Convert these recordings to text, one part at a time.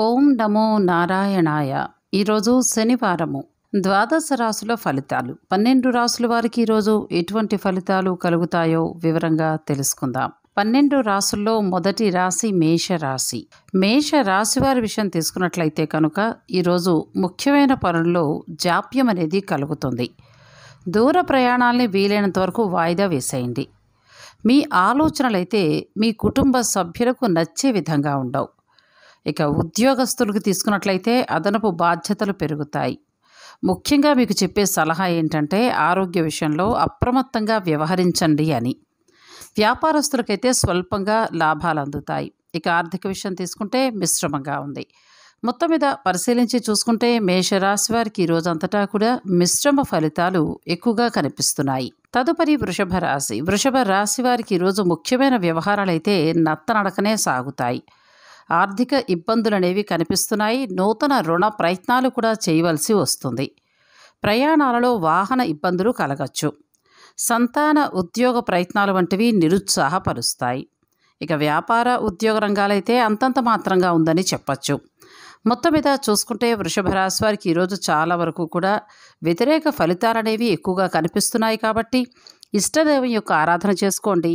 ఓం నమో నారాయణాయ ఈరోజు శనివారము ద్వాదశ రాశుల ఫలితాలు పన్నెండు రాసుల వారికి ఈరోజు ఎటువంటి ఫలితాలు కలుగుతాయో వివరంగా తెలుసుకుందాం పన్నెండు రాసుల్లో మొదటి రాశి మేషరాశి మేషరాశి వారి విషయం తీసుకున్నట్లయితే కనుక ఈరోజు ముఖ్యమైన పనుల్లో జాప్యం అనేది కలుగుతుంది దూర ప్రయాణాలని వీలైనంత వరకు వాయిదా వేసేయండి మీ ఆలోచనలైతే మీ కుటుంబ సభ్యులకు నచ్చే విధంగా ఉండవు ఇక ఉద్యోగస్తులకు తీసుకున్నట్లయితే అదనపు బాధ్యతలు పెరుగుతాయి ముఖ్యంగా మీకు చెప్పే సలహా ఏంటంటే ఆరోగ్య విషయంలో అప్రమత్తంగా వ్యవహరించండి అని వ్యాపారస్తులకైతే స్వల్పంగా లాభాలు అందుతాయి ఇక ఆర్థిక విషయం తీసుకుంటే మిశ్రమంగా ఉంది మొత్తం మీద పరిశీలించి చూసుకుంటే మేషరాశి వారికి రోజంతటా కూడా మిశ్రమ ఫలితాలు ఎక్కువగా కనిపిస్తున్నాయి తదుపరి వృషభ రాశి వృషభ రాశి వారికి ఈరోజు ముఖ్యమైన వ్యవహారాలైతే నత్తనడకనే సాగుతాయి ఆర్థిక ఇబ్బందులు అనేవి కనిపిస్తున్నాయి నూతన రుణ ప్రయత్నాలు కూడా చేయవలసి వస్తుంది ప్రయాణాలలో వాహన ఇబ్బందులు కలగచ్చు సంతాన ఉద్యోగ ప్రయత్నాలు వంటివి నిరుత్సాహపరుస్తాయి ఇక వ్యాపార ఉద్యోగ రంగాలైతే అంతంత మాత్రంగా ఉందని చెప్పచ్చు మొత్తం మీద చూసుకుంటే వృషభ రాశి వారికి ఈరోజు చాలా వరకు కూడా వ్యతిరేక ఫలితాలనేవి ఎక్కువగా కనిపిస్తున్నాయి కాబట్టి ఇష్టదేవం యొక్క ఆరాధన చేసుకోండి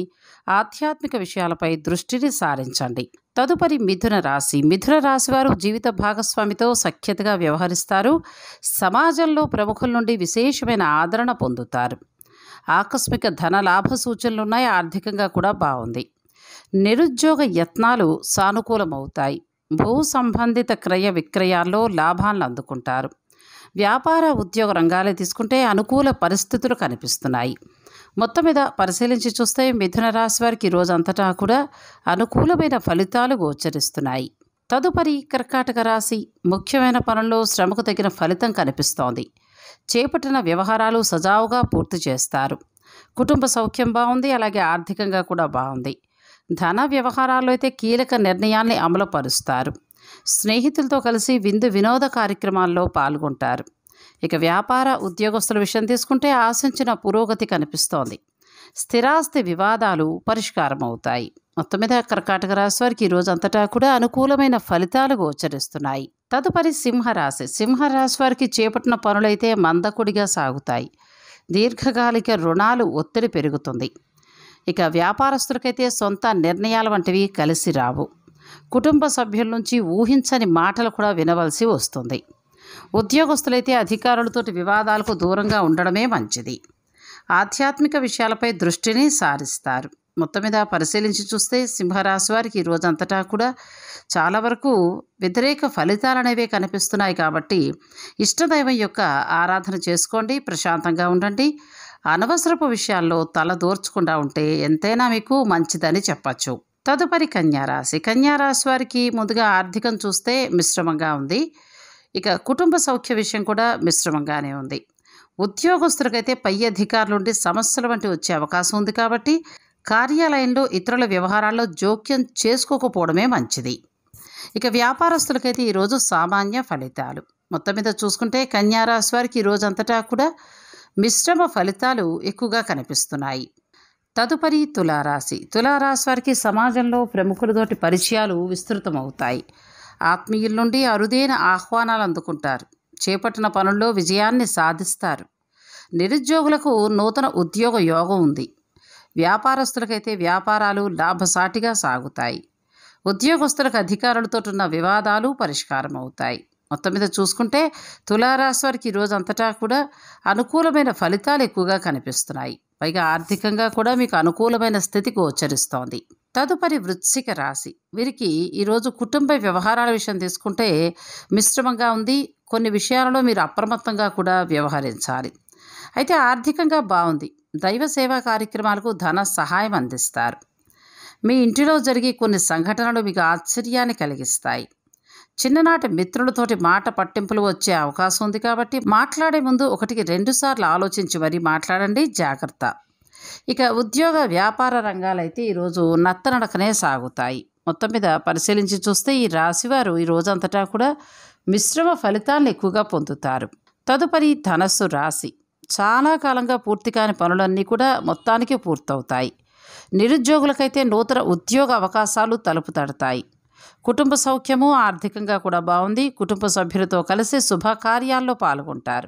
ఆధ్యాత్మిక విషయాలపై దృష్టిని సారించండి తదుపరి మిథున రాశి మిథున రాశి వారు జీవిత భాగస్వామితో సఖ్యతగా వ్యవహరిస్తారు సమాజంలో ప్రముఖుల నుండి విశేషమైన ఆదరణ పొందుతారు ఆకస్మిక ధన లాభ సూచనలున్నాయి ఆర్థికంగా కూడా బాగుంది నిరుద్యోగ యత్నాలు సానుకూలమవుతాయి భూ సంబంధిత క్రయ విక్రయాల్లో లాభాలను అందుకుంటారు వ్యాపార ఉద్యోగ రంగాలే తీసుకుంటే అనుకూల పరిస్థితులు కనిపిస్తున్నాయి మొత్తం మీద పరిశీలించి చూస్తే మిథున రాశి వారికి రోజంతటా కూడా అనుకూలమైన ఫలితాలు గోచరిస్తున్నాయి తదుపరి కర్కాటక రాశి ముఖ్యమైన పనుల్లో శ్రమకు తగిన ఫలితం కనిపిస్తోంది చేపట్టిన వ్యవహారాలు సజావుగా పూర్తి చేస్తారు కుటుంబ సౌఖ్యం బాగుంది అలాగే ఆర్థికంగా కూడా బాగుంది ధన వ్యవహారాల్లో అయితే కీలక అమలు అమలుపరుస్తారు స్నేహితులతో కలిసి విందు వినోద కార్యక్రమాల్లో పాల్గొంటారు ఇక వ్యాపార ఉద్యోగస్తుల విషయం తీసుకుంటే ఆశించిన పురోగతి కనిపిస్తోంది స్థిరాస్తి వివాదాలు పరిష్కారం అవుతాయి మొత్తం మీద కర్కాటక రాశి వారికి ఈరోజు అంతటా కూడా అనుకూలమైన ఫలితాలు గోచరిస్తున్నాయి తదుపరి సింహరాశి సింహరాశి వారికి చేపట్టిన పనులైతే మందకుడిగా సాగుతాయి దీర్ఘకాలిక రుణాలు ఒత్తిడి పెరుగుతుంది ఇక వ్యాపారస్తులకైతే సొంత నిర్ణయాల వంటివి కలిసి రావు కుటుంబ సభ్యుల నుంచి ఊహించని మాటలు కూడా వినవలసి వస్తుంది ఉద్యోగస్తులైతే అధికారులతోటి వివాదాలకు దూరంగా ఉండడమే మంచిది ఆధ్యాత్మిక విషయాలపై దృష్టిని సారిస్తారు మొత్తం మీద పరిశీలించి చూస్తే సింహరాశి వారికి రోజంతటా కూడా చాలా వరకు వ్యతిరేక ఫలితాలు కనిపిస్తున్నాయి కాబట్టి ఇష్టదైవం యొక్క ఆరాధన చేసుకోండి ప్రశాంతంగా ఉండండి అనవసరపు విషయాల్లో తల దూర్చకుండా ఉంటే ఎంతైనా మీకు మంచిదని చెప్పచ్చు తదుపరి కన్యారాశి కన్యారాశి వారికి ముందుగా ఆర్థికం చూస్తే మిశ్రమంగా ఉంది ఇక కుటుంబ సౌఖ్య విషయం కూడా మిశ్రమంగానే ఉంది ఉద్యోగస్తులకైతే పై అధికారుల నుండి సమస్యల వంటి వచ్చే అవకాశం ఉంది కాబట్టి కార్యాలయంలో ఇతరుల వ్యవహారాల్లో జోక్యం చేసుకోకపోవడమే మంచిది ఇక వ్యాపారస్తులకైతే ఈరోజు సామాన్య ఫలితాలు మొత్తం మీద చూసుకుంటే కన్యారాశి వారికి ఈరోజంతటా కూడా మిశ్రమ ఫలితాలు ఎక్కువగా కనిపిస్తున్నాయి తదుపరి తులారాశి తులారాశి వారికి సమాజంలో ప్రముఖులతోటి పరిచయాలు విస్తృతమవుతాయి ఆత్మీయుల నుండి అరుదైన ఆహ్వానాలు అందుకుంటారు చేపట్టిన పనుల్లో విజయాన్ని సాధిస్తారు నిరుద్యోగులకు నూతన ఉద్యోగ యోగం ఉంది వ్యాపారస్తులకైతే వ్యాపారాలు లాభసాటిగా సాగుతాయి ఉద్యోగస్తులకు అధికారులతో ఉన్న వివాదాలు పరిష్కారం అవుతాయి మొత్తం మీద చూసుకుంటే తులారాశి వారికి ఈరోజు అంతటా కూడా అనుకూలమైన ఫలితాలు ఎక్కువగా కనిపిస్తున్నాయి పైగా ఆర్థికంగా కూడా మీకు అనుకూలమైన స్థితి గోచరిస్తోంది తదుపరి వృత్సిక రాశి వీరికి ఈరోజు కుటుంబ వ్యవహారాల విషయం తీసుకుంటే మిశ్రమంగా ఉంది కొన్ని విషయాలలో మీరు అప్రమత్తంగా కూడా వ్యవహరించాలి అయితే ఆర్థికంగా బాగుంది దైవ సేవా కార్యక్రమాలకు ధన సహాయం అందిస్తారు మీ ఇంటిలో జరిగే కొన్ని సంఘటనలు మీకు ఆశ్చర్యాన్ని కలిగిస్తాయి చిన్ననాటి మిత్రులతోటి మాట పట్టింపులు వచ్చే అవకాశం ఉంది కాబట్టి మాట్లాడే ముందు ఒకటికి రెండుసార్లు ఆలోచించి మరీ మాట్లాడండి జాగ్రత్త ఇక ఉద్యోగ వ్యాపార రంగాలైతే ఈరోజు నత్తనడకనే సాగుతాయి మొత్తం మీద పరిశీలించి చూస్తే ఈ రాశివారు ఈ రోజంతటా కూడా మిశ్రమ ఫలితాలను ఎక్కువగా పొందుతారు తదుపరి ధనస్సు రాశి చాలా కాలంగా పూర్తి కాని పనులన్నీ కూడా మొత్తానికి పూర్తవుతాయి నిరుద్యోగులకైతే నూతన ఉద్యోగ అవకాశాలు తలుపు తడతాయి కుటుంబ సౌఖ్యము ఆర్థికంగా కూడా బాగుంది కుటుంబ సభ్యులతో కలిసి శుభకార్యాల్లో పాల్గొంటారు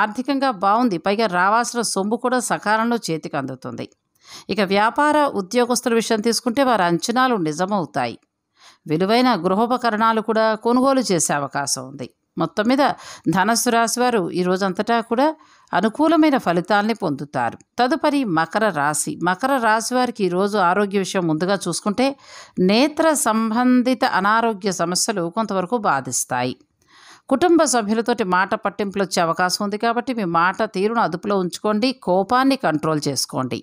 ఆర్థికంగా బాగుంది పైగా రావాల్సిన సొమ్ము కూడా సకాలంలో చేతికి అందుతుంది ఇక వ్యాపార ఉద్యోగస్తుల విషయం తీసుకుంటే వారి అంచనాలు నిజమవుతాయి విలువైన గృహోపకరణాలు కూడా కొనుగోలు చేసే అవకాశం ఉంది మొత్తం మీద ధనస్సు రాశి వారు ఈ కూడా అనుకూలమైన ఫలితాల్ని పొందుతారు తదుపరి మకర రాశి మకర రాశి వారికి ఈరోజు ఆరోగ్య విషయం ముందుగా చూసుకుంటే నేత్ర సంబంధిత అనారోగ్య సమస్యలు కొంతవరకు బాధిస్తాయి కుటుంబ సభ్యులతోటి మాట పట్టింపులు వచ్చే అవకాశం ఉంది కాబట్టి మీ మాట తీరును అదుపులో ఉంచుకోండి కోపాన్ని కంట్రోల్ చేసుకోండి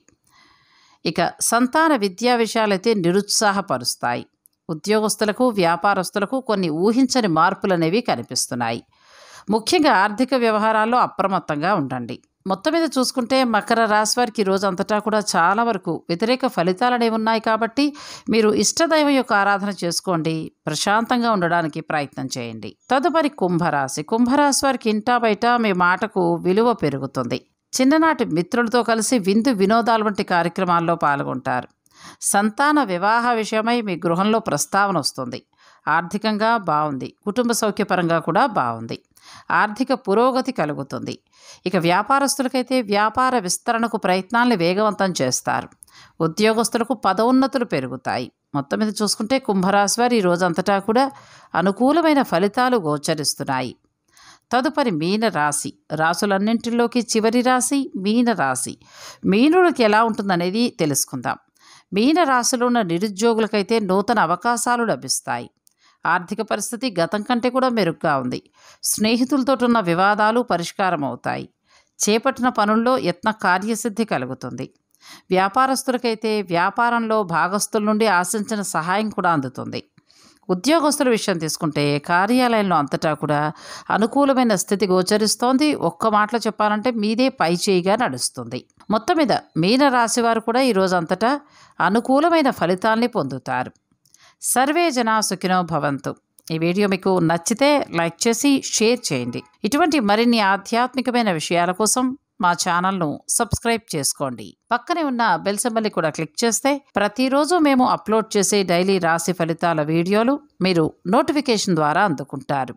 ఇక సంతాన విద్యా విషయాలైతే నిరుత్సాహపరుస్తాయి ఉద్యోగస్తులకు వ్యాపారస్తులకు కొన్ని ఊహించని మార్పులు అనేవి కనిపిస్తున్నాయి ముఖ్యంగా ఆర్థిక వ్యవహారాల్లో అప్రమత్తంగా ఉండండి మొత్తం మీద చూసుకుంటే మకర రాశి వారికి రోజు అంతటా కూడా చాలా వరకు వ్యతిరేక అనేవి ఉన్నాయి కాబట్టి మీరు ఇష్టదైవం యొక్క ఆరాధన చేసుకోండి ప్రశాంతంగా ఉండడానికి ప్రయత్నం చేయండి తదుపరి కుంభరాశి కుంభరాశి వారికి ఇంటా బయట మీ మాటకు విలువ పెరుగుతుంది చిన్ననాటి మిత్రులతో కలిసి విందు వినోదాలు వంటి కార్యక్రమాల్లో పాల్గొంటారు సంతాన వివాహ విషయమై మీ గృహంలో ప్రస్తావన వస్తుంది ఆర్థికంగా బాగుంది కుటుంబ సౌఖ్యపరంగా కూడా బాగుంది ఆర్థిక పురోగతి కలుగుతుంది ఇక వ్యాపారస్తులకైతే వ్యాపార విస్తరణకు ప్రయత్నాలను వేగవంతం చేస్తారు ఉద్యోగస్తులకు పదోన్నతులు పెరుగుతాయి మొత్తం మీద చూసుకుంటే కుంభరాశి వారు ఈ రోజంతటా కూడా అనుకూలమైన ఫలితాలు గోచరిస్తున్నాయి తదుపరి మీన రాశి రాసులన్నింటిలోకి చివరి రాశి మీన రాశి మీనులకి ఎలా ఉంటుందనేది తెలుసుకుందాం మీన రాశిలో ఉన్న నిరుద్యోగులకైతే నూతన అవకాశాలు లభిస్తాయి ఆర్థిక పరిస్థితి గతం కంటే కూడా మెరుగ్గా ఉంది స్నేహితులతో ఉన్న వివాదాలు పరిష్కారం అవుతాయి చేపట్టిన పనుల్లో యత్న కార్యసిద్ధి కలుగుతుంది వ్యాపారస్తులకైతే వ్యాపారంలో భాగస్తుల నుండి ఆశించిన సహాయం కూడా అందుతుంది ఉద్యోగస్తుల విషయం తీసుకుంటే కార్యాలయంలో అంతటా కూడా అనుకూలమైన స్థితి గోచరిస్తోంది ఒక్క మాటలో చెప్పాలంటే మీదే పై చేయిగా నడుస్తుంది మొత్తం మీద మీన రాశివారు కూడా ఈరోజు అంతటా అనుకూలమైన ఫలితాల్ని పొందుతారు సర్వే జనా సుఖినో భవంతు ఈ వీడియో మీకు నచ్చితే లైక్ చేసి షేర్ చేయండి ఇటువంటి మరిన్ని ఆధ్యాత్మికమైన విషయాల కోసం మా ఛానల్ను సబ్స్క్రైబ్ చేసుకోండి పక్కనే ఉన్న బెల్ సెంబల్ని కూడా క్లిక్ చేస్తే ప్రతిరోజు మేము అప్లోడ్ చేసే డైలీ రాశి ఫలితాల వీడియోలు మీరు నోటిఫికేషన్ ద్వారా అందుకుంటారు